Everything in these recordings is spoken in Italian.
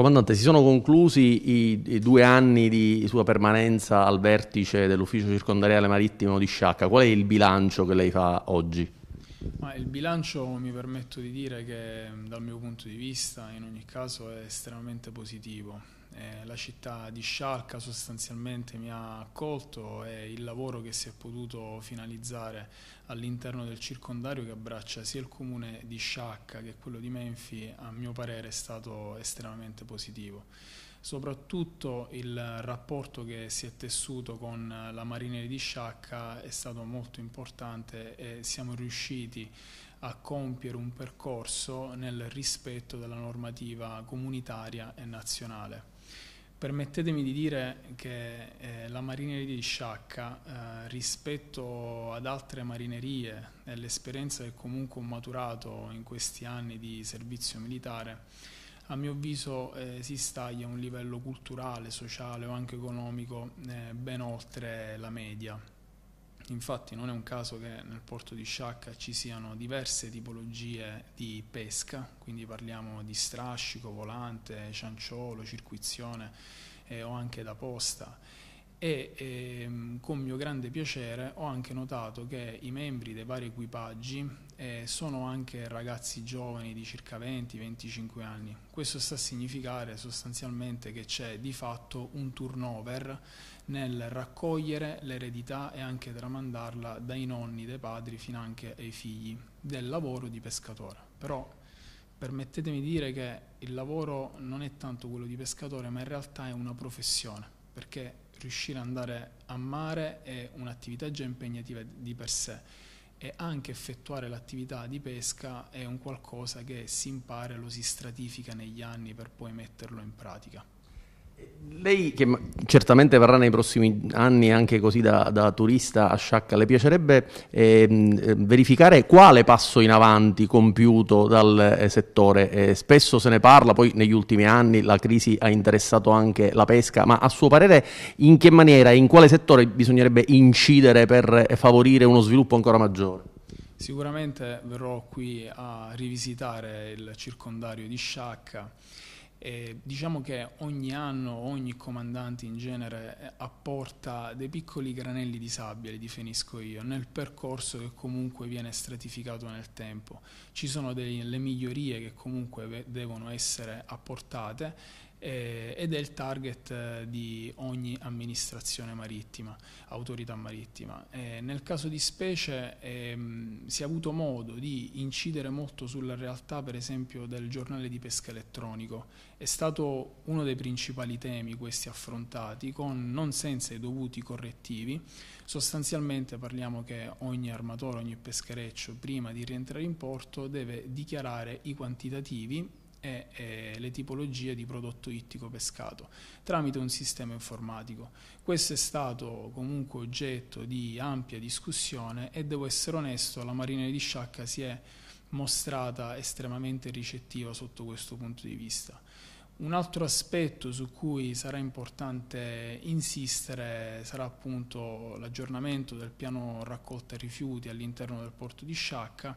Comandante, si sono conclusi i, i, due anni di sua permanenza al vertice dell'ufficio circondariale marittimo di Sciacca. Qual è il bilancio che lei fa oggi? Ma il bilancio mi permetto di dire che dal mio punto di vista in ogni caso è estremamente positivo eh, la città di Scialca sostanzialmente mi ha accolto e il lavoro che si è potuto finalizzare all'interno del circondario che abbraccia sia il comune di Sciacca che quello di Menfi a mio parere è stato estremamente positivo. Soprattutto il rapporto che si è tessuto con la marineria di Sciacca è stato molto importante e siamo riusciti a compiere un percorso nel rispetto della normativa comunitaria e nazionale. Permettetemi di dire che eh, la marineria di Sciacca eh, rispetto ad altre marinerie e l'esperienza che comunque ho maturato in questi anni di servizio militare, a mio avviso eh, si staglia a un livello culturale, sociale o anche economico eh, ben oltre la media. Infatti non è un caso che nel porto di Sciacca ci siano diverse tipologie di pesca, quindi parliamo di strascico, volante, cianciolo, circuizione eh, o anche da posta e ehm, con mio grande piacere ho anche notato che i membri dei vari equipaggi eh, sono anche ragazzi giovani di circa 20-25 anni. Questo sta a significare sostanzialmente che c'è di fatto un turnover nel raccogliere l'eredità e anche tramandarla dai nonni, dai padri fino anche ai figli del lavoro di pescatore. Però permettetemi di dire che il lavoro non è tanto quello di pescatore, ma in realtà è una professione, perché riuscire ad andare a mare è un'attività già impegnativa di per sé e anche effettuare l'attività di pesca è un qualcosa che si impara e lo si stratifica negli anni per poi metterlo in pratica. Lei che certamente verrà nei prossimi anni anche così da, da turista a Sciacca, le piacerebbe eh, verificare quale passo in avanti compiuto dal eh, settore? Eh, spesso se ne parla, poi negli ultimi anni la crisi ha interessato anche la pesca, ma a suo parere in che maniera e in quale settore bisognerebbe incidere per eh, favorire uno sviluppo ancora maggiore? Sicuramente verrò qui a rivisitare il circondario di Sciacca e diciamo che ogni anno ogni comandante in genere eh, apporta dei piccoli granelli di sabbia, li definisco io, nel percorso che comunque viene stratificato nel tempo. Ci sono delle migliorie che comunque devono essere apportate eh, ed è il target eh, di ogni amministrazione marittima, autorità marittima. Eh, nel caso di specie ehm, si è avuto modo di incidere molto sulla realtà per esempio del giornale di pesca elettronico, è stato uno dei principali temi questi affrontati con non senza i dovuti correttivi, sostanzialmente parliamo che ogni armatore, ogni peschereccio prima di rientrare in porto deve dichiarare i quantitativi e eh, le tipologie di prodotto ittico pescato tramite un sistema informatico. Questo è stato comunque oggetto di ampia discussione e devo essere onesto, la Marina di Sciacca si è mostrata estremamente ricettiva sotto questo punto di vista. Un altro aspetto su cui sarà importante insistere sarà appunto l'aggiornamento del piano raccolta rifiuti all'interno del porto di Sciacca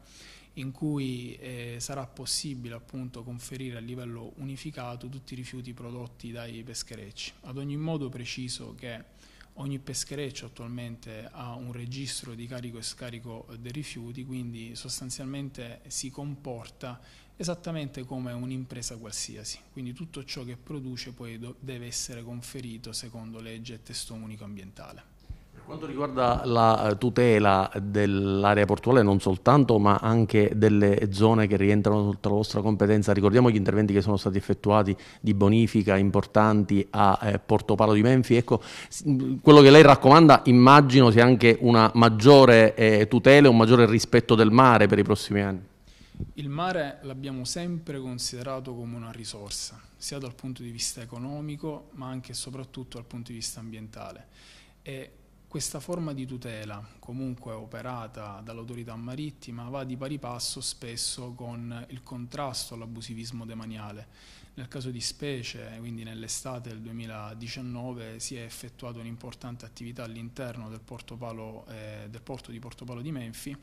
in cui eh, sarà possibile appunto conferire a livello unificato tutti i rifiuti prodotti dai pescherecci. Ad ogni modo preciso che Ogni peschereccio attualmente ha un registro di carico e scarico dei rifiuti, quindi sostanzialmente si comporta esattamente come un'impresa qualsiasi. Quindi tutto ciò che produce poi deve essere conferito secondo legge e testo unico ambientale quanto riguarda la eh, tutela dell'area portuale non soltanto ma anche delle zone che rientrano sotto la vostra competenza, ricordiamo gli interventi che sono stati effettuati di bonifica importanti a eh, Porto Palo di Menfi, ecco quello che lei raccomanda immagino sia anche una maggiore eh, tutela e un maggiore rispetto del mare per i prossimi anni. Il mare l'abbiamo sempre considerato come una risorsa, sia dal punto di vista economico ma anche e soprattutto dal punto di vista ambientale. E questa forma di tutela, comunque operata dall'autorità marittima, va di pari passo spesso con il contrasto all'abusivismo demaniale. Nel caso di specie, quindi nell'estate del 2019, si è effettuata un'importante attività all'interno del, Palo, eh, del porto di Portopalo di Menfi,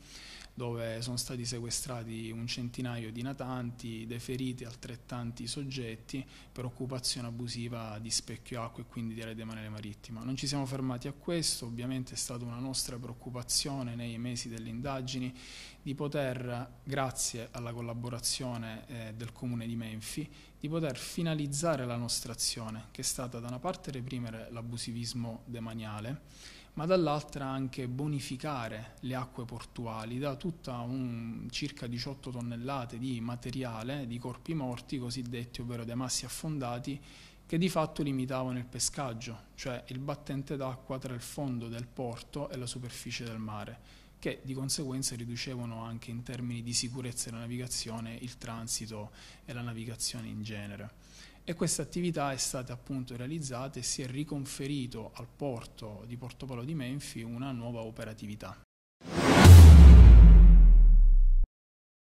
dove sono stati sequestrati un centinaio di natanti, deferiti altrettanti soggetti per occupazione abusiva di specchio acqua e quindi di area demaniale marittima. Non ci siamo fermati a questo, ovviamente è stata una nostra preoccupazione nei mesi delle indagini, di poter, grazie alla collaborazione eh, del Comune di Menfi, di poter finalizzare la nostra azione, che è stata da una parte reprimere l'abusivismo demaniale, ma dall'altra anche bonificare le acque portuali da tutta un, circa 18 tonnellate di materiale, di corpi morti cosiddetti, ovvero dei massi affondati, che di fatto limitavano il pescaggio, cioè il battente d'acqua tra il fondo del porto e la superficie del mare, che di conseguenza riducevano anche in termini di sicurezza della navigazione il transito e la navigazione in genere e questa attività è stata appunto realizzata e si è riconferito al porto di Portopalo di Menfi una nuova operatività.